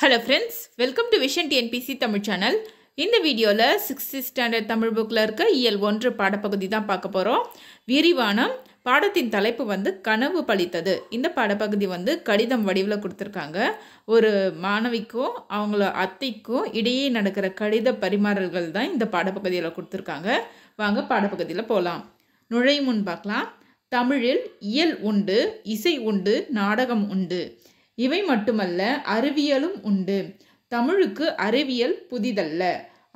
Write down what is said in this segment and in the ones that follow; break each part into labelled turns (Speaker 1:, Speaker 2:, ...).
Speaker 1: hello friends welcome to vision TNPSC Tamil channel இந்த வீடியோவில் sixth standard Tamil புக்கில் இருக்க இயல் e ஒன்று பாடப்பகுதி தான் பார்க்க போகிறோம் விரிவானம் பாடத்தின் தலைப்பு வந்து கனவு பழித்தது இந்த பாடப்பகுதி வந்து கடிதம் வடிவில் கொடுத்துருக்காங்க ஒரு மாணவிக்கும் அவங்கள அத்தைக்கும் இடையே நடக்கிற கடித பரிமாறல்கள் தான் இந்த பாடப்பகுதியில் கொடுத்துருக்காங்க வாங்க பாடப்பகுதியில் போகலாம் நுழையும் முன் பார்க்கலாம் தமிழில் இயல் உண்டு இசை உண்டு நாடகம் உண்டு இவை மட்டுமல்ல அறிவியலும் உண்டு தமிழுக்கு அறிவியல் புதிதல்ல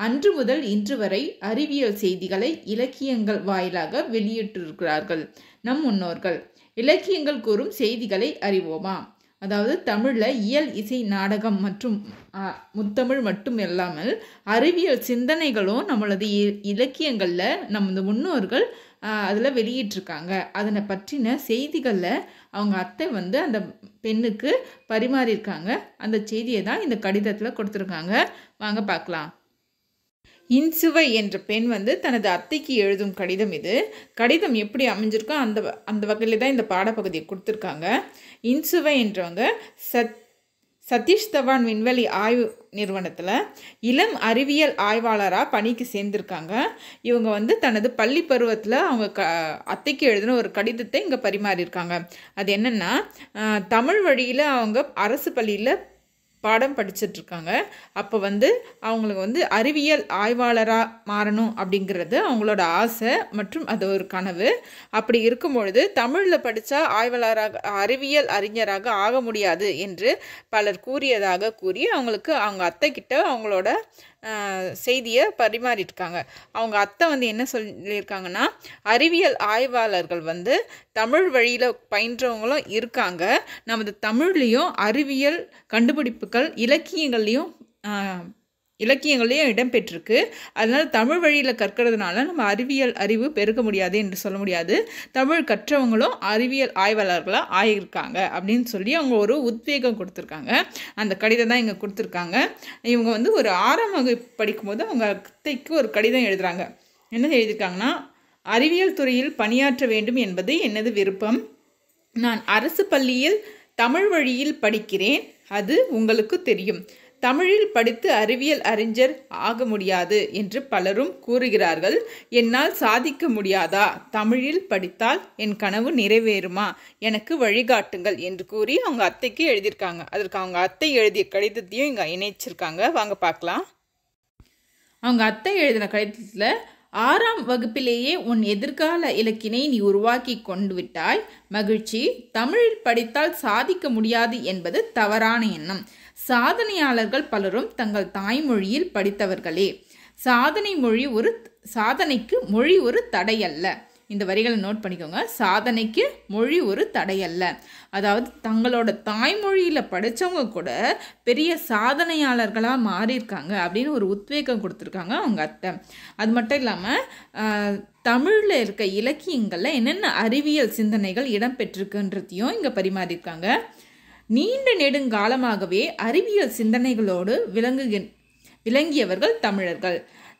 Speaker 1: அன்று முதல் இன்று வரை அறிவியல் செய்திகளை இலக்கியங்கள் வாயிலாக வெளியிட்டிருக்கிறார்கள் நம் முன்னோர்கள் இலக்கியங்கள் கூறும் செய்திகளை அறிவோமா அதாவது தமிழில் இயல் இசை நாடகம் மற்றும் முத்தமிழ் மட்டும் இல்லாமல் அறிவியல் சிந்தனைகளும் நம்மளது இலக்கியங்களில் நமது முன்னோர்கள் அதில் வெளியிட்டிருக்காங்க அதனை பற்றின செய்திகளில் அவங்க அத்தை வந்து அந்த பெண்ணுக்கு பரிமாறியிருக்காங்க அந்த செய்தியை தான் இந்த கடிதத்தில் கொடுத்துருக்காங்க வாங்க பார்க்கலாம் இன்சுவை என்ற பெண் வந்து தனது அத்தைக்கு எழுதும் கடிதம் இது கடிதம் எப்படி அமைஞ்சிருக்கோ அந்த அந்த வகையில் தான் இந்த பாடப்பகுதியை கொடுத்துருக்காங்க இன்சுவை என்றவங்க சத் சதீஷ் தவான் விண்வெளி ஆய்வு நிறுவனத்தில் இளம் அறிவியல் ஆய்வாளராக பணிக்கு சேர்ந்திருக்காங்க இவங்க வந்து தனது பள்ளி பருவத்தில் அவங்க க அத்தைக்கு எழுதின ஒரு கடிதத்தை இங்கே பரிமாறியிருக்காங்க அது என்னென்னா தமிழ் வழியில் அவங்க அரசு பள்ளியில் பாடம் படிச்சிட்ருக்காங்க அப்போ வந்து அவங்களுக்கு வந்து அறிவியல் ஆய்வாளராக மாறணும் அப்படிங்கிறது அவங்களோட ஆசை மற்றும் அது ஒரு கனவு அப்படி இருக்கும் பொழுது தமிழில் படித்தா ஆய்வாளராக அறிவியல் அறிஞராக ஆக முடியாது என்று பலர் கூறியதாக கூறி அவங்களுக்கு அவங்க அத்தை அவங்களோட செய்தியை பரிமாறிட்டுருக்காங்க அவங்க அத்தை வந்து என்ன சொல்லியிருக்காங்கன்னா அறிவியல் ஆய்வாளர்கள் வந்து தமிழ் வழியில் பயின்றவங்களும் இருக்காங்க நமது தமிழ்லேயும் அறிவியல் கண்டுபிடிப்புகள் இலக்கியங்கள்லேயும் இலக்கியங்களையும் இடம்பெற்றிருக்கு அதனால் தமிழ் வழியில் கற்கிறதுனால நம்ம அறிவியல் அறிவு பெருக்க முடியாது என்று சொல்ல முடியாது தமிழ் கற்றவங்களும் அறிவியல் ஆய்வாளர்களாக ஆகியிருக்காங்க அப்படின்னு சொல்லி அவங்க ஒரு உத்வேகம் கொடுத்துருக்காங்க அந்த கடிதம் தான் இங்கே கொடுத்துருக்காங்க இவங்க வந்து ஒரு ஆறாம் வகுப்பு படிக்கும்போது அவங்க அத்தைக்கு ஒரு கடிதம் எழுதுகிறாங்க என்ன எழுதியிருக்காங்கன்னா அறிவியல் துறையில் பணியாற்ற வேண்டும் என்பது எனது விருப்பம் நான் அரசு பள்ளியில் தமிழ் வழியில் படிக்கிறேன் அது உங்களுக்கு தெரியும் தமிழில் படித்து அறிவியல் அறிஞர் ஆக முடியாது என்று பலரும் கூறுகிறார்கள் என்னால் சாதிக்க முடியாதா தமிழில் படித்தால் என் கனவு நிறைவேறுமா எனக்கு வழிகாட்டுங்கள் என்று கூறி அவங்க அத்தைக்கு எழுதியிருக்காங்க அதற்கு அவங்க அத்தை எழுதிய கடிதத்தையும் இங்கே இணைச்சிருக்காங்க வாங்க பார்க்கலாம் அவங்க அத்தை எழுதின கடிதத்தில் ஆறாம் வகுப்பிலேயே உன் எதிர்கால இலக்கினை நீ உருவாக்கி கொண்டு விட்டாய் மகிழ்ச்சி தமிழில் படித்தால் சாதிக்க முடியாது என்பது தவறான எண்ணம் சாதனையாளர்கள் பலரும் தங்கள் தாய்மொழியில் படித்தவர்களே சாதனை மொழி ஒரு சாதனைக்கு மொழி ஒரு தடையல்ல இந்த வரிகளை நோட் பண்ணிக்கோங்க சாதனைக்கு மொழி ஒரு தடையல்ல அதாவது தங்களோட தாய்மொழியில் படித்தவங்க கூட பெரிய சாதனையாளர்களாக மாறியிருக்காங்க அப்படின்னு ஒரு உத்வேகம் கொடுத்துருக்காங்க அவங்க அத்தை அது மட்டும் இல்லாமல் தமிழில் இருக்க இலக்கியங்களில் என்னென்ன அறிவியல் சிந்தனைகள் இடம்பெற்றிருக்குன்றதையும் இங்கே பரிமாறியிருக்காங்க நீண்ட நெடுங்காலமாகவே அறிவியல் சிந்தனைகளோடு விளங்குகின் விளங்கியவர்கள் தமிழர்கள்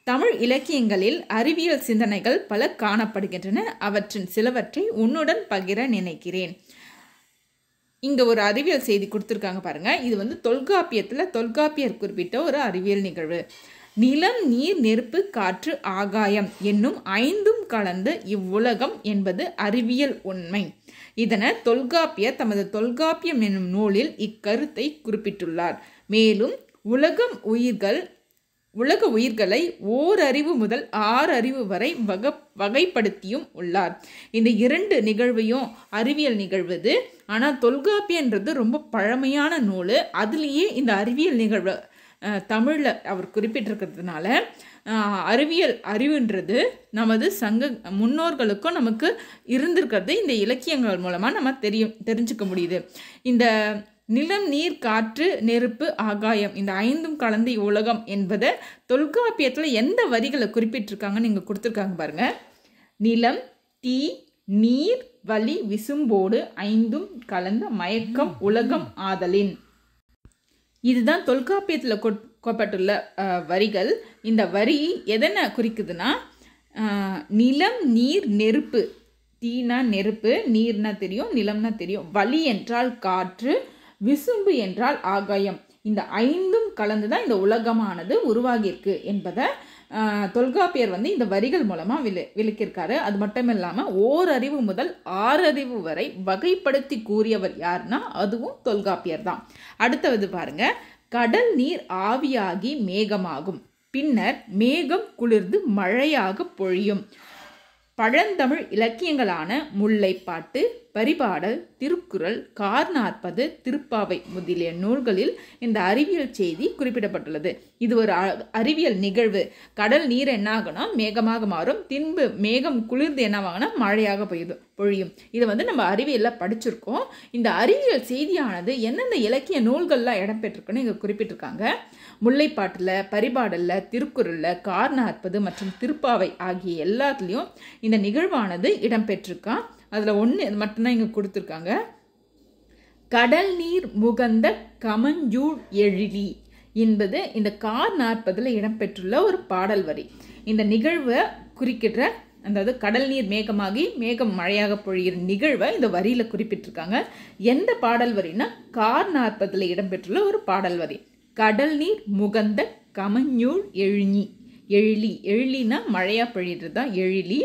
Speaker 1: தமிழ் இலக்கியங்களில் அறிவியல் சிந்தனைகள் பல காணப்படுகின்றன அவற்றின் சிலவற்றை உன்னுடன் பகிர நினைக்கிறேன் இங்கே ஒரு அறிவியல் செய்தி கொடுத்துருக்காங்க பாருங்கள் இது வந்து தொல்காப்பியத்தில் தொல்காப்பியர் குறிப்பிட்ட ஒரு அறிவியல் நிகழ்வு நிலம் நீர் நெருப்பு காற்று ஆகாயம் என்னும் ஐந்தும் கலந்து இவ்வுலகம் என்பது அறிவியல் உண்மை இதனை தொல்காப்பிய தமது தொல்காப்பியம் என்னும் நூலில் இக்கருத்தை குறிப்பிட்டுள்ளார் மேலும் உலகம் உயிர்கள் உலக உயிர்களை ஓர் அறிவு முதல் ஆறு அறிவு வரை வக வகைப்படுத்தியும் உள்ளார் இந்த இரண்டு நிகழ்வையும் அறிவியல் நிகழ்வது ஆனால் தொல்காப்பியன்றது ரொம்ப பழமையான நூல் அதுலேயே இந்த அறிவியல் நிகழ்வு தமிழில் அவர் குறிப்பிட்டிருக்கிறதுனால அறிவியல் அறிவுன்றது நமது சங்க முன்னோர்களுக்கும் நமக்கு இருந்திருக்கிறது இந்த இலக்கியங்கள் மூலமாக நம்ம தெரியும் தெரிஞ்சுக்க முடியுது இந்த நிலம் நீர் காற்று நெருப்பு ஆகாயம் இந்த ஐந்தும் கலந்த உலகம் என்பதை தொல்காப்பியத்தில் எந்த வரிகளை குறிப்பிட்டிருக்காங்கன்னு இங்கே கொடுத்துருக்காங்க பாருங்கள் நிலம் தீ நீர் வலி விசும்போடு ஐந்தும் கலந்த மயக்கம் உலகம் ஆதலின் இதுதான் தொல்காப்பியத்தில் கொப்பட்டுள்ள வரிகள் இந்த வரி எதனை குறிக்குதுன்னா நிலம் நீர் நெருப்பு தீனா நெருப்பு நீர்னா தெரியும் நிலம்னா தெரியும் வலி என்றால் காற்று விசும்பு என்றால் ஆகாயம் இந்த ஐந்தும் கலந்து தான் இந்த உலகமானது உருவாகியிருக்கு என்பதை தொல்காப்பியர் வந்து இந்த வரிகள் மூலமாக விளை விளக்கியிருக்காரு அது மட்டும் இல்லாமல் ஓரறிவு முதல் ஆறறிவு வரை வகைப்படுத்தி கூறியவர் யாருன்னா அதுவும் தொல்காப்பியர் தான் அடுத்தது பாருங்க கடல் நீர் ஆவியாகி மேகமாகும் பின்னர் மேகம் குளிர்ந்து மழையாக பொழியும் பழந்தமிழ் இலக்கியங்களான முல்லைப்பாட்டு பரிபாடல் திருக்குறள் கார் நாற்பது திருப்பாவை முதலிய நூல்களில் இந்த அறிவியல் செய்தி குறிப்பிடப்பட்டுள்ளது இது ஒரு அறிவியல் நிகழ்வு கடல் நீர் என்னாகனா மேகமாக மாறும் தின்பு மேகம் குளிர்ந்து என்னவாகனா மழையாக பெய்யும் பொழியும் இதை வந்து நம்ம அறிவியலில் படிச்சிருக்கோம் இந்த அறிவியல் செய்தியானது எந்தெந்த இலக்கிய நூல்கள்லாம் இடம்பெற்றிருக்குன்னு இங்கே குறிப்பிட்டிருக்காங்க முல்லைப்பாட்டில் பரிபாடலில் திருக்குறளில் கார் நாற்பது மற்றும் திருப்பாவை ஆகிய எல்லாத்துலேயும் இந்த நிகழ்வானது இடம்பெற்றிருக்கான் அதில் ஒன்று மட்டும்தான் இங்கே கொடுத்துருக்காங்க கடல் நீர் முகந்த கமஞ்சூழ் எழிலி என்பது இந்த கார் நாற்பதில் இடம்பெற்றுள்ள ஒரு பாடல் வரி இந்த நிகழ்வை குறிக்கிற அதாவது கடல் நீர் மேகமாகி மேகம் மழையாக பொழிகிற நிகழ்வை இந்த வரியில் குறிப்பிட்டிருக்காங்க எந்த பாடல் வரினா கார் நாற்பதில் இடம்பெற்றுள்ள ஒரு பாடல் வரி கடல் நீர் முகந்த கமஞ்சூழ் எழினி எழிலி எழிலினா மழையாக பொழிகிறது தான் எழிலி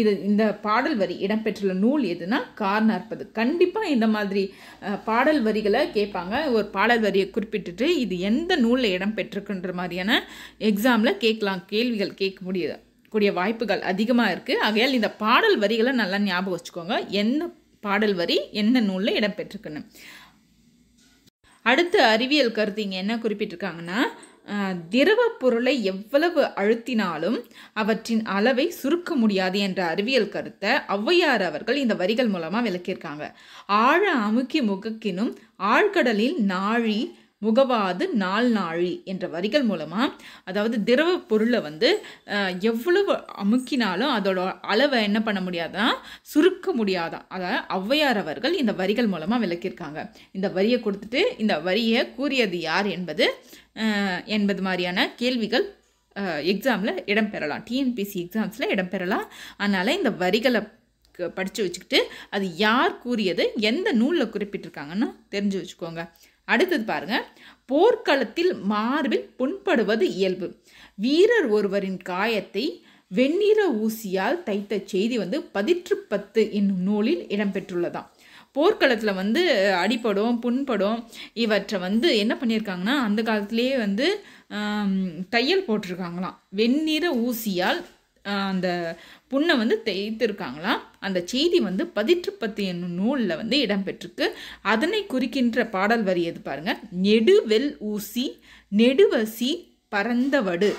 Speaker 1: இது இந்த பாடல் வரி இடம்பெற்றுள்ள நூல் எதுனா கார் நாற்பது கண்டிப்பாக இந்த மாதிரி பாடல் வரிகளை கேட்பாங்க ஒரு பாடல் வரியை குறிப்பிட்டுட்டு இது எந்த நூலில் இடம்பெற்றிருக்குன்ற மாதிரியான எக்ஸாமில் கேட்கலாம் கேள்விகள் கேட்க முடியுது கூடிய வாய்ப்புகள் அதிகமாக இருக்குது ஆகையால் இந்த பாடல் வரிகளை நல்லா ஞாபகம் வச்சுக்கோங்க எந்த பாடல் வரி எந்த நூலில் இடம்பெற்றிருக்குன்னு அடுத்து அறிவியல் கருத்து இங்கே என்ன குறிப்பிட்டிருக்காங்கன்னா திரவ பொருளை எவ்வளவு அழுத்தினாலும் அவற்றின் அளவை சுருக்க முடியாது என்ற அறிவியல் கருத்தை ஔவையார் அவர்கள் இந்த வரிகள் மூலமாக விளக்கியிருக்காங்க ஆழ அமுக்கி முகக்கினும் ஆழ்கடலில் நாழி முகவாது நாள் நாழி என்ற வரிகள் மூலமாக அதாவது திரவ பொருளை வந்து எவ்வளவு அமுக்கினாலும் அதோட அளவை என்ன பண்ண முடியாதான் சுருக்க முடியாதான் அதாவது ஔவையார் அவர்கள் இந்த வரிகள் மூலமாக விளக்கியிருக்காங்க இந்த வரியை கொடுத்துட்டு இந்த வரியை கூறியது யார் என்பது என்பது மாதிரியான கேள்விகள் எக்ஸாமில் இடம்பெறலாம் டிஎன்பிசி எக்ஸாம்ஸில் இடம்பெறலாம் அதனால் இந்த வரிகளை படித்து வச்சுக்கிட்டு அது யார் கூறியது எந்த நூலில் குறிப்பிட்டிருக்காங்கன்னு தெரிஞ்சு வச்சுக்கோங்க அடுத்தது பாருங்க போர்க்களத்தில் மார்பில் புண்படுவது இயல்பு வீரர் ஒருவரின் காயத்தை வெண்ணிற ஊசியால் தைத்த செய்தி வந்து பதிற்று பத்து என்னும் நூலில் இடம்பெற்றுள்ளதாம் போர்க்களத்தில் வந்து அடிப்படும் புண்படும் இவற்றை வந்து என்ன பண்ணியிருக்காங்கன்னா அந்த காலத்திலேயே வந்து தையல் போட்டிருக்காங்களாம் வெண்ணிற ஊசியால் அந்த புண்ணை வந்து தைத்திருக்காங்களாம் அந்த செய்தி வந்து பதிற்றுப்பத்து என்னும் நூலில் வந்து இடம்பெற்றிருக்கு அதனை குறிக்கின்ற பாடல் வரி எது பாருங்கள் நெடுவெல் ஊசி நெடுவசி பரந்தவடு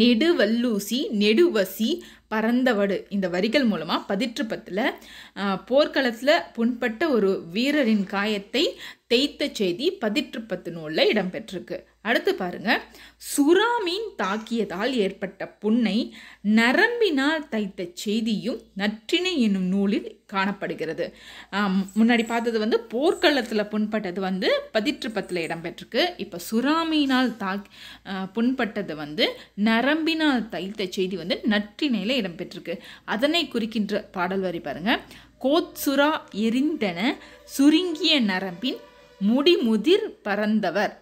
Speaker 1: நெடுவல்லூசி நெடுவசி பரந்தவடு இந்த வரிகள் மூலமாக பதிற்றுப்பத்தில் போர்க்களத்தில் புண்பட்ட ஒரு வீரரின் காயத்தை தேய்த்த செய்தி பதிற்றுப்பத்து நூலில் இடம்பெற்றிருக்கு அடுத்து பாருங்க சுறாமீன் தாக்கியதால் ஏற்பட்ட புண்ணை நரம்பினால் தைத்த செய்தியும் நற்றினை என்னும் நூலில் காணப்படுகிறது முன்னாடி பார்த்தது வந்து போர்க்களத்தில் புண்பட்டது வந்து பதிற்று பத்தில் இடம்பெற்றிருக்கு இப்போ சுறாமீனால் தா புண்பட்டது வந்து நரம்பினால் தைத்த செய்தி வந்து நற்றினையில் இடம்பெற்றிருக்கு அதனை குறிக்கின்ற பாடல் வரி பாருங்க கோத்சுரா எரிந்தன சுருங்கிய நரம்பின் முடிமுதிர் பறந்தவர்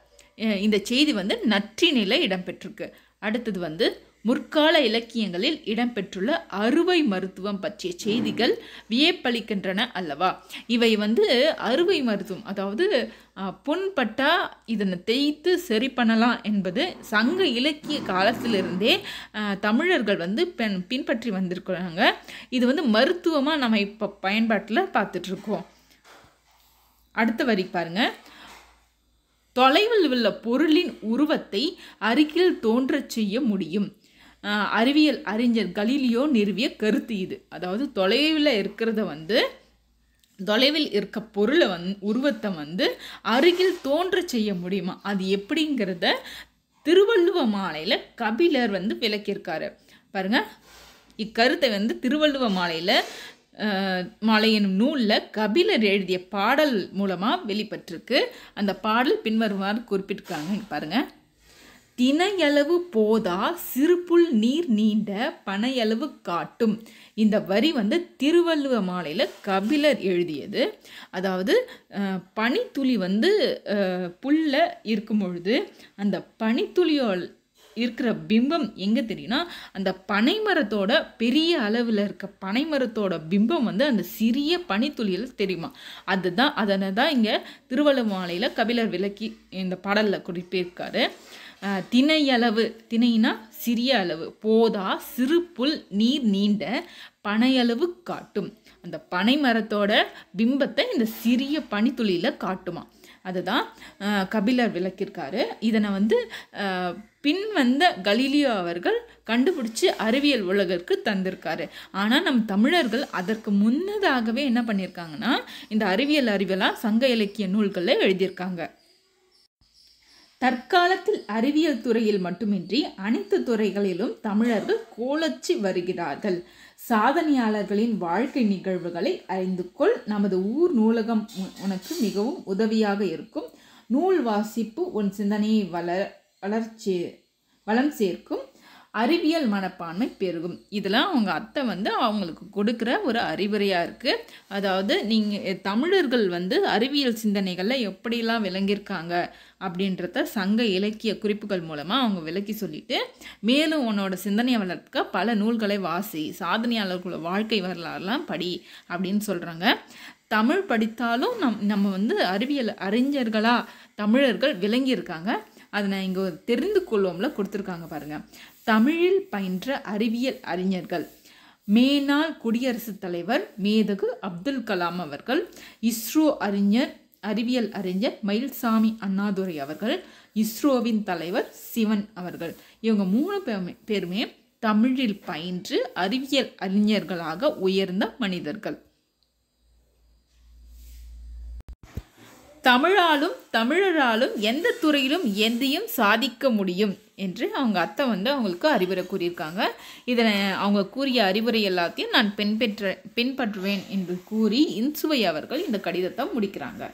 Speaker 1: இந்த செய்தி வந்து நற்றினில இடம்பெற்றிருக்கு அடுத்தது வந்து முற்கால இலக்கியங்களில் இடம்பெற்றுள்ள அறுவை மருத்துவம் பற்றிய செய்திகள் வியப்பளிக்கின்றன அல்லவா இவை வந்து அறுவை மருத்துவம் அதாவது புண்பட்டா இதனை தேய்த்து சரி பண்ணலாம் என்பது சங்க இலக்கிய காலத்திலிருந்தே தமிழர்கள் வந்து பின் பின்பற்றி வந்திருக்கிறாங்க இது வந்து மருத்துவமாக நம்ம இப்போ பயன்பாட்டில் பார்த்துட்ருக்கோம் அடுத்த வரி பாருங்கள் தொலைவில் உள்ள பொருளின் உருவத்தை அருகில் தோன்றச் செய்ய முடியும் அறிவியல் அறிஞர் கலீலியோ நிறுவிய கருத்து இது அதாவது தொலைவில் இருக்கிறத வந்து தொலைவில் இருக்க பொருளை வந் உருவத்தை வந்து அருகில் தோன்ற செய்ய முடியுமா அது எப்படிங்கிறத திருவள்ளுவ மாலையில் கபிலர் வந்து விளக்கியிருக்காரு பாருங்கள் இக்கருத்தை வந்து திருவள்ளுவ மாலையில் மாலை எனும் நூலில் கபிலர் எழுதிய பாடல் மூலமாக வெளிப்பட்டிருக்கு அந்த பாடல் பின்வருமாறு குறிப்பிட்டிருக்காங்க பாருங்க தினையளவு போதா சிறுபுல் நீர் நீண்ட பனையளவு காட்டும் இந்த வரி வந்து திருவள்ளுவ மாலையில் கபிலர் எழுதியது அதாவது பனித்துளி வந்து புல்ல இருக்கும் பொழுது அந்த பனித்துளியோல் இருக்கிற பிம்பம் எங்கே தெரியும்னா அந்த பனைமரத்தோட பெரிய அளவில் இருக்க பனைமரத்தோட பிம்பம் வந்து அந்த சிறிய பனித்துளியில் தெரியுமா அதுதான் அதனை தான் இங்கே திருவள்ளமாலையில் கபிலர் விளக்கி இந்த பாடலில் குறிப்பிட்டிருக்காரு திணையளவு திணைனா சிறிய அளவு போதா சிறு புல் நீர் நீண்ட பனையளவு காட்டும் அந்த பனை மரத்தோட பிம்பத்தை இந்த சிறிய பனித்துளியில் காட்டுமா அதுதான் கபிலர் விளக்கியிருக்காரு இதனை வந்து பின் வந்த கலீலியோ அவர்கள் கண்டுபிடிச்சி அறிவியல் உலகிற்கு தந்திருக்காரு ஆனால் நம் தமிழர்கள் அதற்கு முன்னதாகவே என்ன பண்ணியிருக்காங்கன்னா இந்த அறிவியல் அறிவெல்லாம் சங்க இலக்கிய நூல்களில் எழுதியிருக்காங்க தற்காலத்தில் அறிவியல் துறையில் மட்டுமின்றி அனைத்து துறைகளிலும் தமிழர்கள் கோலச்சி வருகிறார்கள் சாதனையாளர்களின் வாழ்க்கை நிகழ்வுகளை அறிந்து கொள் நமது ஊர் நூலகம் உனக்கு மிகவும் உதவியாக இருக்கும் நூல் வாசிப்பு உன் சிந்தனையை வள வளர்ச்சி வளம் சேர்க்கும் அறிவியல் மனப்பான்மை பெருகும் இதெல்லாம் அவங்க அத்தை வந்து அவங்களுக்கு கொடுக்குற ஒரு அறிவுரையாக இருக்குது அதாவது நீங்கள் தமிழர்கள் வந்து அறிவியல் சிந்தனைகளில் எப்படிலாம் விளங்கியிருக்காங்க அப்படின்றத சங்க இலக்கிய குறிப்புகள் மூலமாக அவங்க விளக்கி சொல்லிட்டு மேலும் உன்னோட சிந்தனையை வளர்க்க பல நூல்களை வாசி சாதனையாளர்களோட வாழ்க்கை வரலாறுலாம் படி அப்படின்னு சொல்கிறாங்க தமிழ் படித்தாலும் நம் நம்ம வந்து அறிவியல் அறிஞர்களாக தமிழர்கள் விளங்கியிருக்காங்க அதை நான் இங்கே தெரிந்து கொள்வோம்ல கொடுத்துருக்காங்க பாருங்கள் தமிழில் பயின்ற அறிவியல் அறிஞர்கள் மேனாள் குடியரசுத் தலைவர் மேதகு அப்துல் கலாம் அவர்கள் இஸ்ரோ அறிஞர் அறிவியல் அறிஞர் மயில்சாமி அண்ணாதுரை அவர்கள் இஸ்ரோவின் தலைவர் சிவன் அவர்கள் இவங்க மூணு பேருமே பேருமே தமிழில் பயின்று அறிவியல் அறிஞர்களாக உயர்ந்த மனிதர்கள் தமிழாலும் தமிழராலும் எந்த துறையிலும் எந்தையும் சாதிக்க முடியும் என்று அவங்க அத்தை வந்து அவங்களுக்கு அறிவுரை கூறியிருக்காங்க இதனை அவங்க கூறிய அறிவுரை எல்லாத்தையும் நான் பின்பற்ற பின்பற்றுவேன் என்று கூறி இன்சுவை அவர்கள் இந்த கடிதத்தை முடிக்கிறாங்க